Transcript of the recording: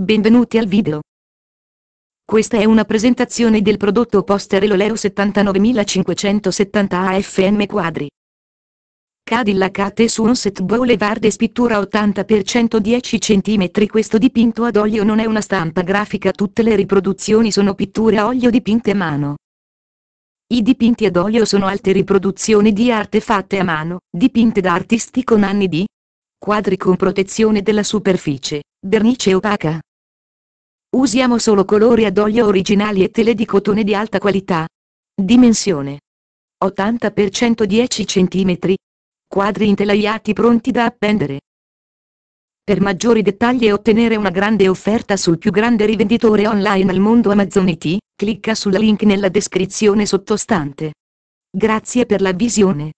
Benvenuti al video. Questa è una presentazione del prodotto Poster Loleo 79570 AFM quadri. Cadillac AT Sunset Boulevard e spittura 80x110 cm Questo dipinto ad olio non è una stampa grafica Tutte le riproduzioni sono pitture a olio dipinte a mano. I dipinti ad olio sono alte riproduzioni di arte fatte a mano, dipinte da artisti con anni di quadri con protezione della superficie, vernice opaca. Usiamo solo colori ad olio originali e tele di cotone di alta qualità. Dimensione 80 x 10 cm. Quadri intelaiati pronti da appendere. Per maggiori dettagli e ottenere una grande offerta sul più grande rivenditore online al mondo Amazon IT, clicca sul link nella descrizione sottostante. Grazie per la visione.